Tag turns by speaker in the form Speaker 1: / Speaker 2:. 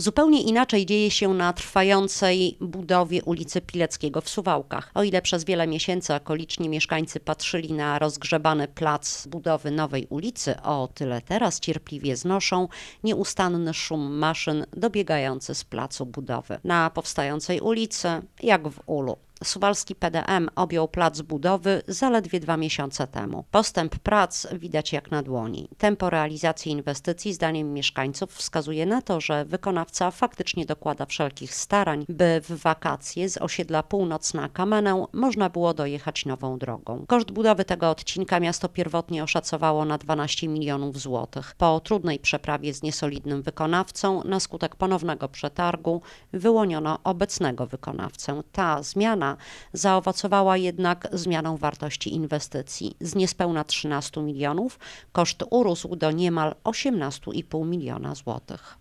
Speaker 1: Zupełnie inaczej dzieje się na trwającej budowie ulicy Pileckiego w Suwałkach. O ile przez wiele miesięcy okoliczni mieszkańcy patrzyli na rozgrzebany plac budowy nowej ulicy, o tyle teraz cierpliwie znoszą nieustanny szum maszyn dobiegający z placu budowy. Na powstającej ulicy, jak w ulu. Suwalski PDM objął plac budowy zaledwie dwa miesiące temu. Postęp prac widać jak na dłoni. Tempo realizacji inwestycji, zdaniem mieszkańców, wskazuje na to, że wykonawca faktycznie dokłada wszelkich starań, by w wakacje z osiedla Północna Kamenę można było dojechać nową drogą. Koszt budowy tego odcinka miasto pierwotnie oszacowało na 12 milionów złotych. Po trudnej przeprawie z niesolidnym wykonawcą na skutek ponownego przetargu wyłoniono obecnego wykonawcę. Ta zmiana zaowocowała jednak zmianą wartości inwestycji. Z niespełna 13 milionów koszt urósł do niemal 18,5 miliona złotych.